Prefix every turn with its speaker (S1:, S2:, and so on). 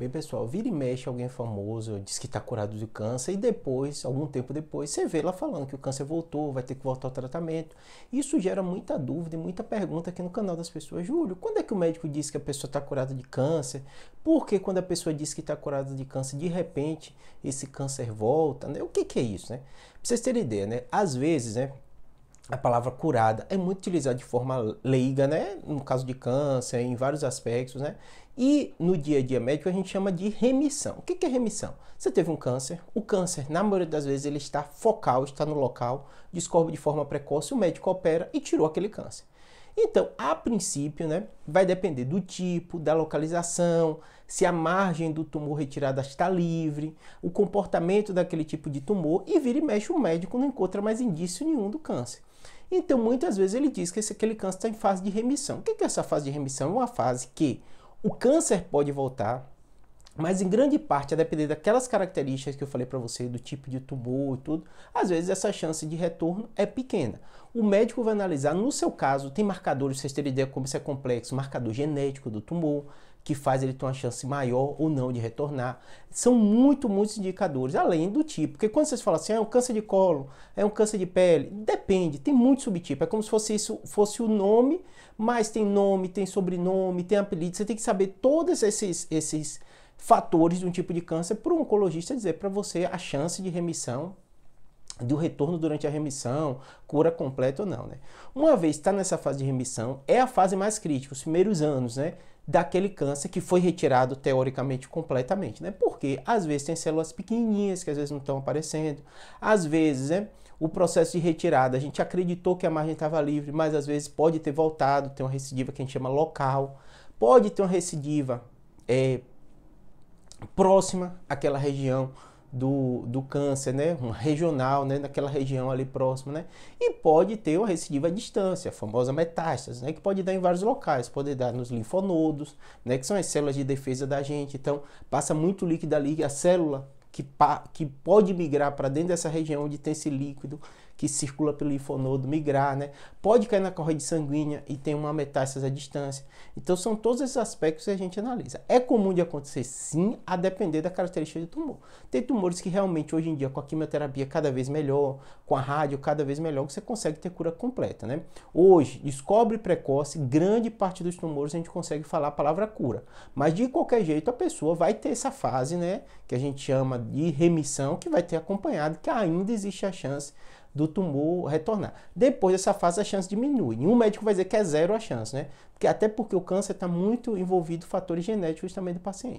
S1: Bem, pessoal, vira e mexe alguém é famoso, diz que está curado de câncer e depois, algum tempo depois, você vê lá falando que o câncer voltou, vai ter que voltar ao tratamento. Isso gera muita dúvida e muita pergunta aqui no canal das pessoas. Júlio, quando é que o médico diz que a pessoa está curada de câncer? Por que quando a pessoa diz que está curada de câncer, de repente esse câncer volta? Né? O que, que é isso, né? Pra vocês terem ideia, né? Às vezes, né? a palavra curada é muito utilizada de forma leiga, né? No caso de câncer, em vários aspectos, né? E no dia a dia médico a gente chama de remissão. O que é remissão? Você teve um câncer, o câncer, na maioria das vezes, ele está focal, está no local, descobre de forma precoce, o médico opera e tirou aquele câncer. Então, a princípio, né, vai depender do tipo, da localização, se a margem do tumor retirada está livre, o comportamento daquele tipo de tumor e vira e mexe o médico não encontra mais indício nenhum do câncer. Então, muitas vezes ele diz que esse, aquele câncer está em fase de remissão. O que é essa fase de remissão? É uma fase que o câncer pode voltar, mas em grande parte, a depender daquelas características que eu falei para você, do tipo de tumor e tudo, às vezes essa chance de retorno é pequena. O médico vai analisar, no seu caso, tem marcadores, vocês terem ideia como isso é complexo, marcador genético do tumor, que faz ele ter uma chance maior ou não de retornar. São muito, muitos indicadores, além do tipo. Porque quando vocês falam assim, ah, é um câncer de colo, é um câncer de pele, depende, tem muito subtipo. É como se fosse isso, fosse o nome, mas tem nome, tem sobrenome, tem apelido. Você tem que saber todos esses, esses fatores de um tipo de câncer para o oncologista dizer para você a chance de remissão do retorno durante a remissão, cura completa ou não, né? Uma vez está nessa fase de remissão, é a fase mais crítica, os primeiros anos, né? Daquele câncer que foi retirado teoricamente completamente, né? Porque às vezes tem células pequenininhas que às vezes não estão aparecendo, às vezes, né? O processo de retirada, a gente acreditou que a margem estava livre, mas às vezes pode ter voltado, tem uma recidiva que a gente chama local, pode ter uma recidiva é, próxima àquela região do, do câncer, né? Um regional, né? Naquela região ali próxima, né? E pode ter uma recidiva à distância, a famosa metástase, né? Que pode dar em vários locais, pode dar nos linfonodos, né? Que são as células de defesa da gente. Então, passa muito líquido ali, a célula que, que pode migrar para dentro dessa região onde tem esse líquido que circula pelo linfonodo, migrar, né? Pode cair na corrente sanguínea e tem uma metástase à distância. Então são todos esses aspectos que a gente analisa. É comum de acontecer sim, a depender da característica do tumor. Tem tumores que realmente hoje em dia com a quimioterapia cada vez melhor, com a rádio cada vez melhor, que você consegue ter cura completa, né? Hoje, descobre precoce, grande parte dos tumores a gente consegue falar a palavra cura. Mas de qualquer jeito a pessoa vai ter essa fase, né, que a gente chama de remissão que vai ter acompanhado que ainda existe a chance do tumor retornar. Depois dessa fase a chance diminui. Nenhum médico vai dizer que é zero a chance, né? Porque até porque o câncer está muito envolvido fatores genéticos também do paciente.